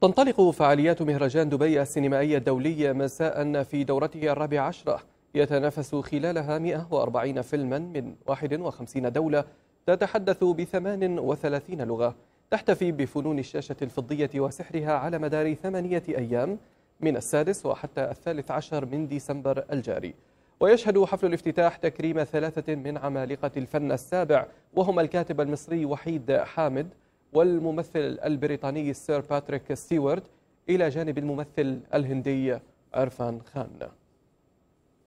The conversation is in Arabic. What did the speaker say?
تنطلق فعاليات مهرجان دبي السينمائي الدولي مساء في دورته الرابعة عشرة يتنافس خلالها 140 فيلما من 51 دولة تتحدث ب 38 لغة تحتفي بفنون الشاشة الفضية وسحرها على مدار ثمانية أيام من السادس وحتى الثالث عشر من ديسمبر الجاري ويشهد حفل الافتتاح تكريم ثلاثة من عمالقة الفن السابع وهم الكاتب المصري وحيد حامد والممثل البريطاني سير باتريك ستيوارت إلى جانب الممثل الهندي أرفان خان